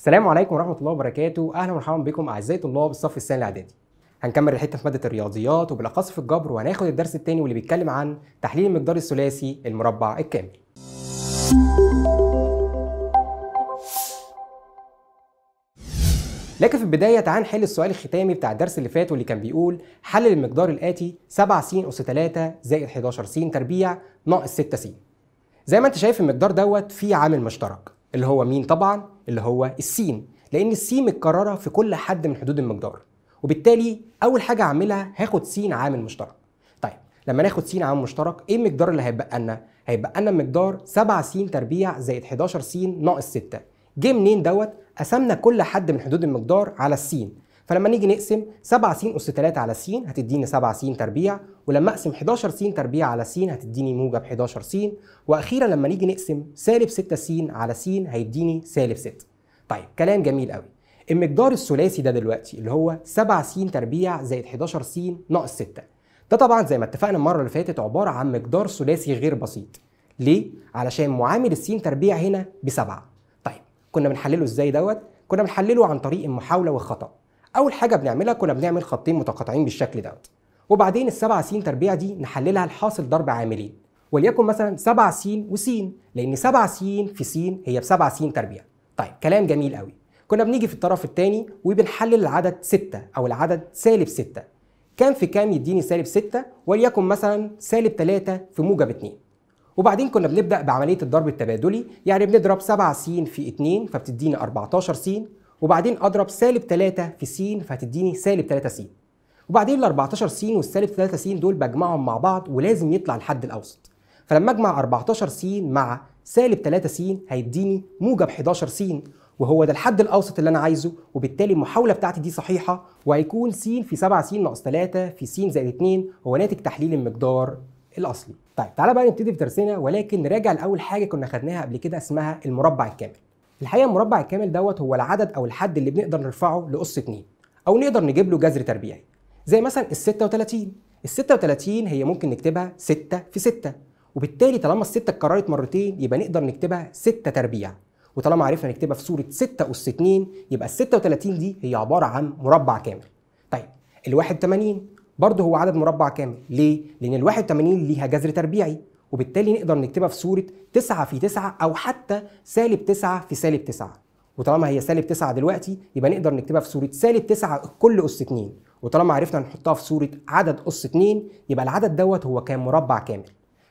السلام عليكم ورحمه الله وبركاته اهلا ومرحبا بكم اعزائي طلاب الصف الثاني الاعدادي هنكمل الحته في ماده الرياضيات وبالاخص في الجبر وهناخد الدرس الثاني واللي بيتكلم عن تحليل المقدار الثلاثي المربع الكامل لكن في البداية تعال نحل السؤال الختامي بتاع الدرس اللي فات واللي كان بيقول حلل المقدار الآتي 7 س أس 3 زائد 11 س تربيع ناقص 6 س زي ما أنت شايف المقدار دوت فيه عامل مشترك اللي هو مين طبعا اللي هو السين لان السين متكرره في كل حد من حدود المقدار وبالتالي اول حاجه هعملها هاخد سين عامل مشترك طيب لما ناخد سين عامل مشترك ايه المقدار اللي هيبقى لنا هيبقى لنا مقدار 7 س تربيع زائد 11 س ناقص 6 جه منين دوت قسمنا كل حد من حدود المقدار على السين فلما نيجي نقسم 7 س أس 3 على س هتديني 7 س تربيع ولما أقسم 11 س تربيع على س هتديني موجب 11 س وأخيرا لما نيجي نقسم سالب 6 س على س هيديني سالب 6 طيب كلام جميل قوي المقدار الثلاثي ده دلوقتي اللي هو 7 س تربيع زائد 11 س ناقص 6 ده طبعا زي ما اتفقنا المره اللي فاتت عباره عن مقدار ثلاثي غير بسيط ليه علشان معامل السين تربيع هنا بسبعة طيب كنا بنحلله ازاي دوت كنا بنحلله عن طريق المحاوله والخطا اول حاجه بنعملها كنا بنعمل خطين متقاطعين بالشكل دوت وبعدين السبعة س تربيع دي نحللها لحاصل ضرب عاملين وليكن مثلا 7 س وس لان 7 س في س هي ب 7 س تربيع طيب كلام جميل قوي كنا بنيجي في الطرف الثاني وبنحلل العدد 6 او العدد سالب 6 كام في كام يديني سالب 6 وليكن مثلا سالب 3 في موجب 2 وبعدين كنا بنبدا بعمليه الضرب التبادلي يعني بنضرب 7 س في 2 فبتديني 14 س وبعدين اضرب سالب 3 في س فهتديني سالب 3 س وبعدين ال 14 س والسالب 3 س دول بجمعهم مع بعض ولازم يطلع الحد الاوسط فلما اجمع 14 س مع سالب 3 س هيديني موجب 11 س وهو ده الحد الاوسط اللي انا عايزه وبالتالي المحاوله بتاعتي دي صحيحه وهيكون س في 7 س ناقص 3 في س زائد 2 هو ناتج تحليل المقدار الاصلي طيب تعالى بقى نبتدي في درسنا ولكن نراجع لاول حاجه كنا خدناها قبل كده اسمها المربع الكامل الحقيقه المربع الكامل دوت هو العدد او الحد اللي بنقدر نرفعه لاس 2 او نقدر نجيب له جذر تربيعي زي مثلا ال 36 ال 36 هي ممكن نكتبها 6 في 6 وبالتالي طالما الستة اتكررت مرتين يبقى نقدر نكتبها ستة تربيع وطالما عرفنا نكتبها في صورة 6 أس 2 يبقى ال 36 دي هي عبارة عن مربع كامل. طيب ال 81 برضه هو عدد مربع كامل، ليه؟ لأن ال 81 ليها جذر تربيعي وبالتالي نقدر نكتبها في صورة 9 في 9 أو حتى سالب 9 في سالب 9. وطالما هي سالب 9 دلوقتي يبقى نقدر نكتبها في صورة سالب 9 كل أس 2 وطالما عرفنا نحطها في صورة عدد أس 2 يبقى العدد دوت هو كام مربع كامل.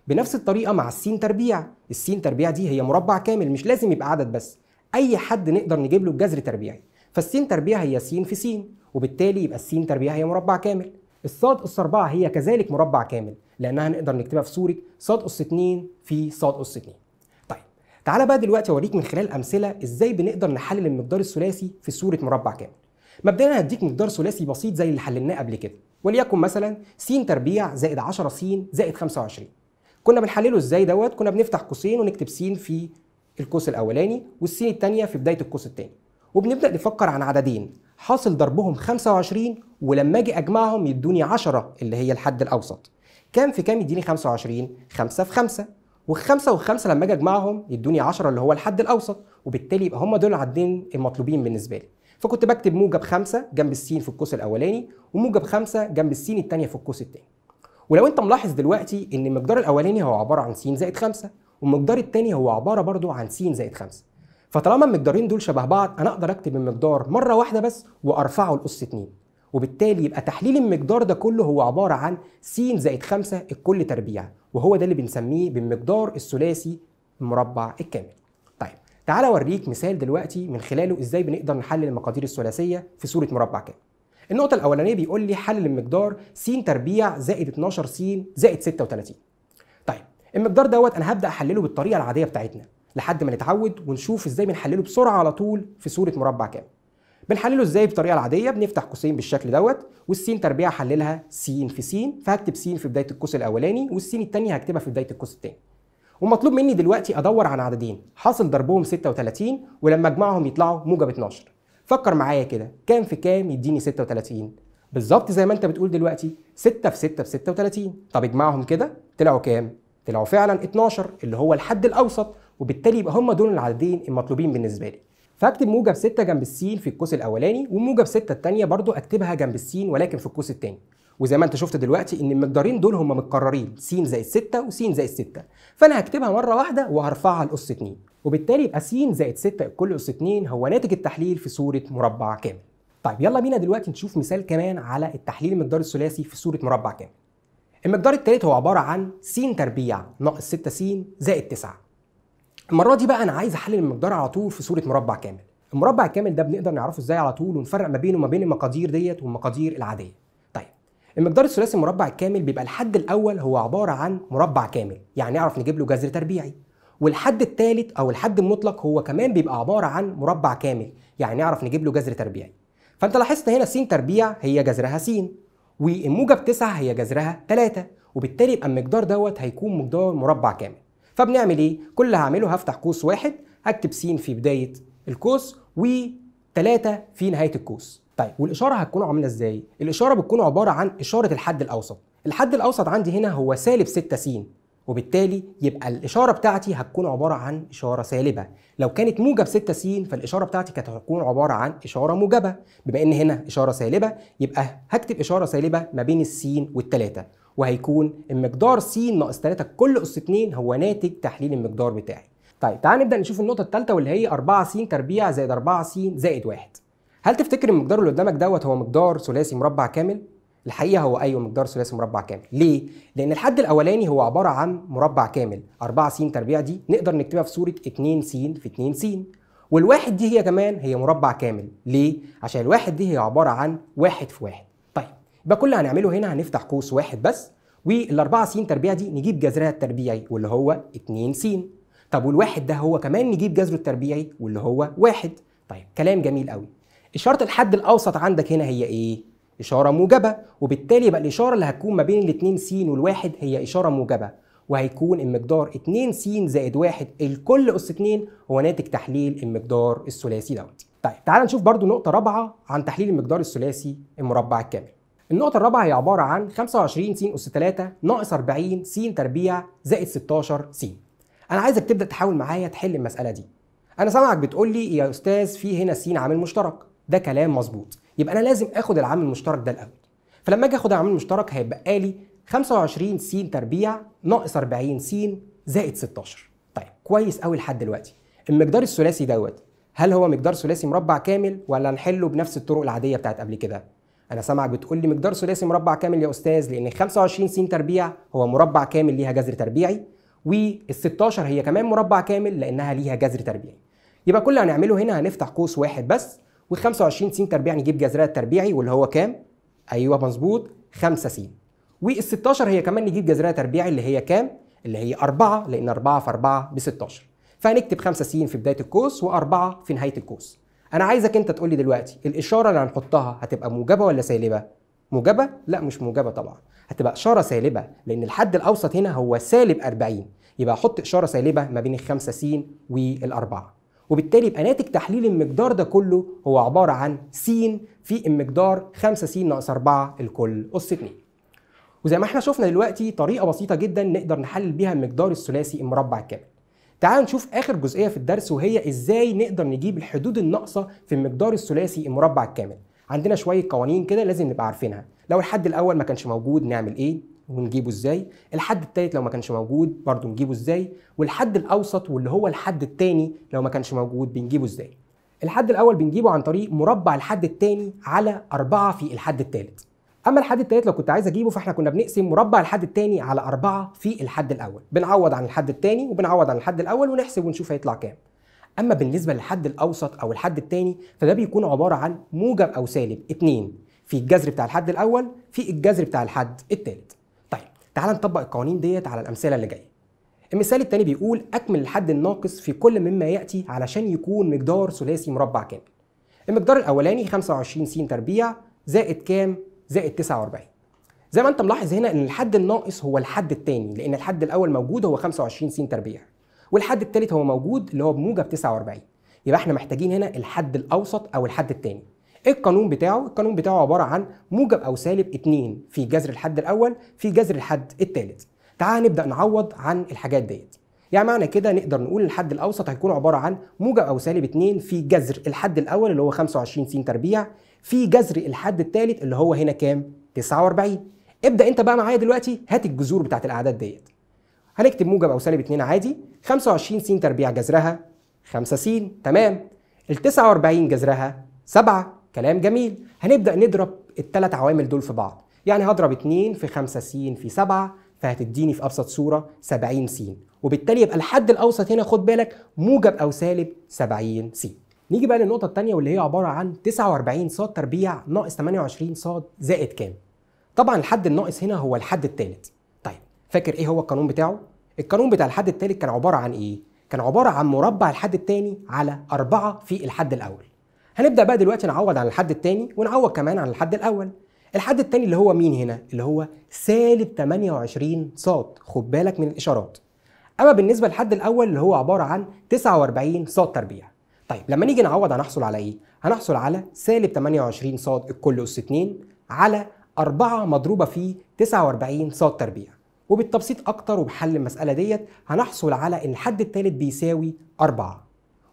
بنفس الطريقه مع السين تربيع السين تربيع دي هي مربع كامل مش لازم يبقى عدد بس اي حد نقدر نجيب له الجذر تربيعي فالسين تربيع هي س في س وبالتالي يبقى السين تربيع هي مربع كامل الصاد أس 4 هي كذلك مربع كامل لأنها نقدر نكتبها في صورة صاد أس 2 في صاد أس 2 طيب تعالى بقى دلوقتي أوريك من خلال أمثلة إزاي بنقدر نحلل المقدار الثلاثي في صورة مربع كامل مبدئيا هديك مقدار ثلاثي بسيط زي اللي حللناه قبل كده وليكن مثلا س تربيع زائد 10 س زائد 25 كنا بنحلله ازاي دوت كنا بنفتح قوسين ونكتب س في القوس الاولاني والسين الثانيه في بدايه القوس الثاني وبنبدا نفكر عن عددين حاصل ضربهم 25 ولما اجي اجمعهم يدوني 10 اللي هي الحد الاوسط كام في كام يديني 25 5 في 5 وال5 و 5 لما اجي اجمعهم يدوني 10 اللي هو الحد الاوسط وبالتالي يبقى هم دول العددين المطلوبين بالنسبة لي فكنت بكتب موجب 5 جنب السين في القوس الاولاني وموجب 5 جنب السين الثانية في القوس الثاني ولو انت ملاحظ دلوقتي ان المقدار الاولاني هو عباره عن س زائد 5 والمقدار الثاني هو عباره برضو عن س زائد 5 فطالما المقدارين دول شبه بعض انا اقدر اكتب المقدار مره واحده بس وارفعه لاس 2 وبالتالي يبقى تحليل المقدار ده كله هو عباره عن س زائد 5 الكل تربيع وهو ده اللي بنسميه بالمقدار الثلاثي المربع الكامل طيب تعالى اوريك مثال دلوقتي من خلاله ازاي بنقدر نحلل المقادير الثلاثيه في صوره مربع كامل النقطه الاولانيه بيقول لي حلل المقدار س تربيع زائد 12 س زائد 36 طيب المقدار دوت انا هبدا احلله بالطريقه العاديه بتاعتنا لحد ما نتعود ونشوف ازاي بنحلله بسرعه على طول في صوره مربع كامل بنحلله ازاي بالطريقه العاديه بنفتح قوسين بالشكل دوت والس تربيع حللها س في س فهكتب س في بدايه القوس الاولاني والس التانية هكتبها في بدايه القوس التاني. ومطلوب مني دلوقتي ادور عن عددين حاصل ضربهم 36 ولما اجمعهم يطلعوا موجب 12 فكر معايا كده كام في كام يديني 36 بالظبط زي ما انت بتقول دلوقتي 6 في 6 في 36 طب اجمعهم كده طلعوا كام طلعوا فعلا 12 اللي هو الحد الاوسط وبالتالي يبقى هم دول العددين المطلوبين بالنسبه لي فاكتب موجب 6 جنب السين في القوس الاولاني وموجب 6 الثانيه برضو اكتبها جنب السين ولكن في القوس الثاني وزي ما انت شفت دلوقتي ان المقدارين دول هم متكررين س زائد 6 وس زائد 6 فانا هكتبها مره واحده وهرفعها لاس 2 وبالتالي يبقى س زائد 6 الكل أس 2 هو ناتج التحليل في صورة مربع كامل. طيب يلا بينا دلوقتي نشوف مثال كمان على التحليل المقدار الثلاثي في صورة مربع كامل. المقدار الثالث هو عبارة عن س تربيع ناقص 6 س زائد 9. المرة دي بقى أنا عايز أحلل المقدار على طول في صورة مربع كامل. المربع الكامل ده بنقدر نعرفه ازاي على طول ونفرق ما بينه وما بين المقادير ديت والمقادير العاديه طيب المقدار الثلاثي المربع الكامل بيبقى الحد الاول هو عباره عن مربع كامل يعني نعرف نجيب له جذر تربيعي والحد الثالث او الحد المطلق هو كمان بيبقى عباره عن مربع كامل يعني نعرف نجيب له جذر تربيعي فانت لاحظت هنا س تربيع هي جذرها س والموجب 9 هي جذرها 3 وبالتالي يبقى المقدار دوت هيكون مقدار مربع كامل فبنعمل ايه كل اللي هعمله هفتح قوس واحد هكتب س في بدايه القوس و3 في نهايه القوس طيب والاشاره هتكون عامله ازاي الاشاره بتكون عباره عن اشاره الحد الاوسط الحد الاوسط عندي هنا هو سالب 6 س وبالتالي يبقى الإشارة بتاعتي هتكون عبارة عن إشارة سالبة لو كانت موجب 6 س فالإشارة بتاعتي كانت هتكون عبارة عن إشارة موجبة بما إن هنا إشارة سالبة يبقى هكتب إشارة سالبة ما بين السين 3 وهيكون المقدار س ناقص 3 كل أس 2 هو ناتج تحليل المقدار بتاعي طيب تعال نبدأ نشوف النقطة الثالثة واللي هي 4 س تربيع زائد 4 س زائد 1 هل تفتكر المقدار اللي قدامك دوت هو مقدار ثلاثي مربع كامل؟ الحقيقه هو ايوه مقدار ثلاثي مربع كامل ليه لان الحد الاولاني هو عباره عن مربع كامل 4 س تربيع دي نقدر نكتبها في صوره 2 س في 2 س والواحد دي هي كمان هي مربع كامل ليه عشان الواحد دي هي عباره عن واحد في واحد طيب يبقى كل اللي هنعمله هنا هنفتح قوس واحد بس والاربعة س تربيع دي نجيب جذرها التربيعي واللي هو 2 س طب والواحد ده هو كمان نجيب جذره التربيعي واللي هو واحد طيب كلام جميل قوي الشرط الحد الاوسط عندك هنا هي ايه إشارة موجبة وبالتالي يبقى الإشارة اللي هتكون ما بين الاتنين س والواحد هي إشارة موجبة وهيكون المقدار 2 س زائد 1 الكل أس 2 هو ناتج تحليل المقدار الثلاثي دوت. طيب تعال نشوف برضو نقطة رابعة عن تحليل المقدار الثلاثي المربع الكامل. النقطة الرابعة هي عبارة عن 25 س أس 3 ناقص 40 س تربيع زائد 16 س. أنا عايزك تبدأ تحاول معايا تحل المسألة دي. أنا سامعك بتقول لي يا أستاذ في هنا س عامل مشترك، ده كلام مظبوط. يبقى انا لازم اخد العامل المشترك ده الاول فلما اجي اخد العامل المشترك هيبقى لي 25 س تربيع ناقص 40 س زائد 16 طيب كويس قوي لحد دلوقتي المقدار الثلاثي دوت هل هو مقدار ثلاثي مربع كامل ولا نحله بنفس الطرق العاديه بتاعت قبل كده انا سامعك بتقول لي مقدار ثلاثي مربع كامل يا استاذ لان 25 س تربيع هو مربع كامل ليها جذر تربيعي وال16 هي كمان مربع كامل لانها ليها جذر تربيعي يبقى كل اللي هنعمله هنا هنفتح قوس واحد بس و25 س تربيع نجيب جذرها التربيعي واللي هو كام؟ ايوه مظبوط 5 س وال16 هي كمان نجيب جذرها تربيعي اللي هي كام؟ اللي هي 4 لان 4 في 4 ب 16 فهنكتب 5 س في بدايه القوس و4 في نهايه القوس. انا عايزك انت تقول لي دلوقتي الاشاره اللي هنحطها هتبقى موجبه ولا سالبه؟ موجبه؟ لا مش موجبه طبعا، هتبقى اشاره سالبه لان الحد الاوسط هنا هو سالب 40 يبقى احط اشاره سالبه ما بين ال 5 س وال 4 وبالتالي يبقى ناتج تحليل المقدار ده كله هو عبارة عن س في المقدار 5 س ناقص 4 الكل أس 2 وزي ما احنا شفنا دلوقتي طريقة بسيطة جدا نقدر نحلل بيها المقدار الثلاثي المربع الكامل تعالوا نشوف آخر جزئية في الدرس وهي إزاي نقدر نجيب الحدود الناقصة في المقدار الثلاثي المربع الكامل عندنا شوية قوانين كده لازم نبقى عارفينها لو الحد الأول ما كانش موجود نعمل إيه ونجيبه ازاي الحد الثالث لو ما كانش موجود برضه نجيبه ازاي والحد الاوسط واللي هو الحد الثاني لو ما كانش موجود بنجيبه ازاي الحد الاول بنجيبه عن طريق مربع الحد الثاني على 4 في الحد الثالث اما الحد الثالث لو كنت عايز اجيبه فاحنا كنا بنقسم مربع الحد الثاني على 4 في الحد الاول بنعوض عن الحد الثاني وبنعوض عن الحد الاول ونحسب ونشوف هيطلع كام اما بالنسبه للحد الاوسط او الحد الثاني فده بيكون عباره عن موجب او سالب 2 في الجذر بتاع الحد الاول في الجذر بتاع الحد الثالث تعال نطبق القوانين ديت على الامثله اللي جايه المثال الثاني بيقول اكمل الحد الناقص في كل مما ياتي علشان يكون مقدار ثلاثي مربع كامل المقدار الاولاني 25 س تربيع زائد كام زائد 49 زي ما انت ملاحظ هنا ان الحد الناقص هو الحد الثاني لان الحد الاول موجود هو 25 س تربيع والحد الثالث هو موجود اللي هو بموجب 49 يبقى احنا محتاجين هنا الحد الاوسط او الحد الثاني ايه القانون بتاعه القانون بتاعه عباره عن موجب او سالب 2 في جذر الحد الاول في جذر الحد الثالث تعال نبدا نعوض عن الحاجات ديت يعني معنى كده نقدر نقول الحد الاوسط هيكون عباره عن موجب او سالب 2 في جذر الحد الاول اللي هو 25 س تربيع في جذر الحد الثالث اللي هو هنا كام 49 ابدا انت بقى معايا دلوقتي هات الجذور بتاعت الاعداد ديت هنكتب موجب او سالب 2 عادي 25 س تربيع جذرها 5 س تمام ال 49 جذرها 7 كلام جميل هنبدأ نضرب الثلاث عوامل دول في بعض يعني هضرب 2 في 5 س في 7 فهتديني في أبسط صورة 70 س وبالتالي يبقى الحد الأوسط هنا خد بالك موجب أو سالب 70 س نيجي بقى للنقطة الثانية واللي هي عبارة عن 49 ص تربيع ناقص 28 ص زائد كام طبعا الحد الناقص هنا هو الحد الثالث طيب فاكر ايه هو القانون بتاعه القانون بتاع الحد الثالث كان عبارة عن ايه كان عبارة عن مربع الحد الثاني على 4 في الحد الأول هنبدا بقى دلوقتي نعوض عن الحد الثاني ونعوض كمان عن الحد الاول الحد الثاني اللي هو مين هنا اللي هو سالب 28 ص، خد بالك من الاشارات اما بالنسبه للحد الاول اللي هو عباره عن 49 ص تربيع طيب لما نيجي نعوض هنحصل على ايه هنحصل على سالب 28 ص الكل اس 2 على 4 مضروبه في 49 ص تربيع وبالتبسيط اكتر وبحل المساله ديت هنحصل على ان الحد الثالث بيساوي 4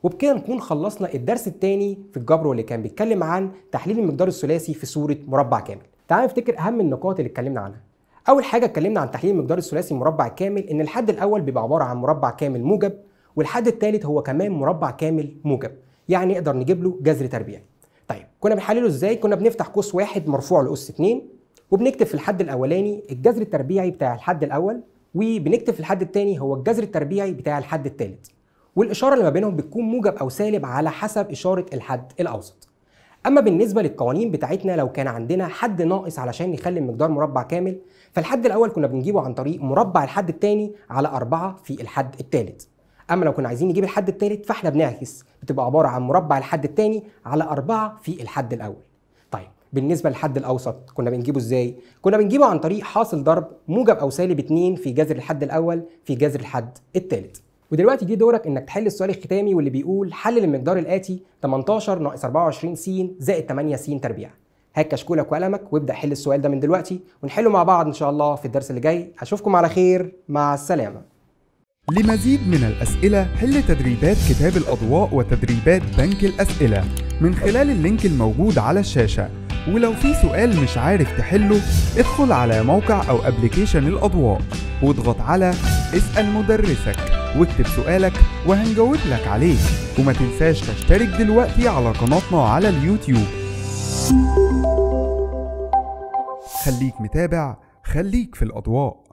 وبكده نكون خلصنا الدرس الثاني في الجبر واللي كان بيتكلم عن تحليل المقدار الثلاثي في صورة مربع كامل تعال نفتكر أهم النقاط اللي اتكلمنا عنها أول حاجة اتكلمنا عن تحليل المقدار الثلاثي مربع كامل إن الحد الأول بيبقى عبارة عن مربع كامل موجب والحد الثالث هو كمان مربع كامل موجب يعني نقدر نجيب له جذر تربيعي طيب كنا بنحلله ازاي كنا بنفتح قوس واحد مرفوع لاس 2 وبنكتب في الحد الاولاني الجذر التربيعي بتاع الحد الاول وبنكتب في الحد الثاني هو الجذر التربيعي بتاع الحد الثالث والإشارة اللي ما بينهم بتكون موجب أو سالب على حسب إشارة الحد الأوسط أما بالنسبة للقوانين بتاعتنا لو كان عندنا حد ناقص علشان نخلي المقدار مربع كامل فالحد الأول كنا بنجيبه عن طريق مربع الحد الثاني على أربعة في الحد الثالث أما لو كنا عايزين نجيب الحد الثالث فإحنا بنعكس بتبقى عبارة عن مربع الحد الثاني على أربعة في الحد الأول طيب بالنسبة للحد الأوسط كنا بنجيبه إزاي؟ كنا بنجيبه عن طريق حاصل ضرب موجب أو سالب 2 في جذر الحد الأول في جذر الحد الثالث ودلوقتي جه دورك انك تحل السؤال الختامي واللي بيقول حلل المقدار الاتي 18 ناقص 24 س زائد 8 س تربيع هات كشكولك وقلمك وابدا حل السؤال ده من دلوقتي ونحله مع بعض ان شاء الله في الدرس اللي جاي اشوفكم على خير مع السلامه لمزيد من الاسئله حل تدريبات كتاب الاضواء وتدريبات بنك الاسئله من خلال اللينك الموجود على الشاشه ولو في سؤال مش عارف تحله ادخل على موقع او ابلكيشن الاضواء واضغط على اسال مدرسك واكتب سؤالك وهنجاوب لك عليه وما تنساش تشترك دلوقتي على قناتنا على اليوتيوب خليك متابع خليك في الأضواء